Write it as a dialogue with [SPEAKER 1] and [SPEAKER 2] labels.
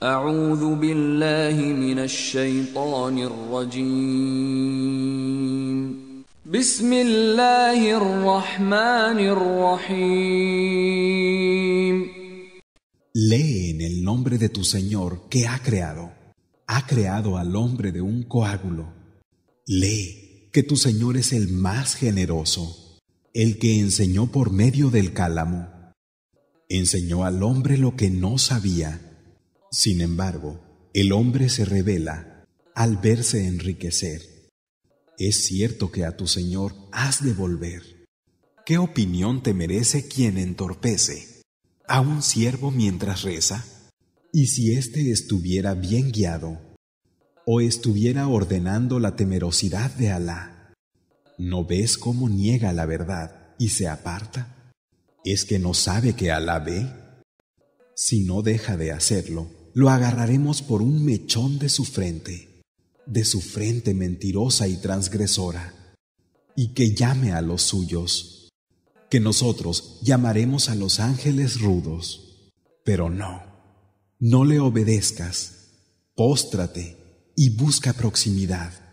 [SPEAKER 1] Lee en el nombre de tu Señor que ha creado. Ha creado al hombre de un coágulo. Lee que tu Señor es el más generoso, el que enseñó por medio del cálamo. Enseñó al hombre lo que no sabía. Sin embargo, el hombre se revela al verse enriquecer. Es cierto que a tu Señor has de volver. ¿Qué opinión te merece quien entorpece? ¿A un siervo mientras reza? ¿Y si éste estuviera bien guiado? ¿O estuviera ordenando la temerosidad de Alá? ¿No ves cómo niega la verdad y se aparta? ¿Es que no sabe que Alá ve? Si no deja de hacerlo, lo agarraremos por un mechón de su frente, de su frente mentirosa y transgresora, y que llame a los suyos, que nosotros llamaremos a los ángeles rudos. Pero no, no le obedezcas, póstrate y busca proximidad.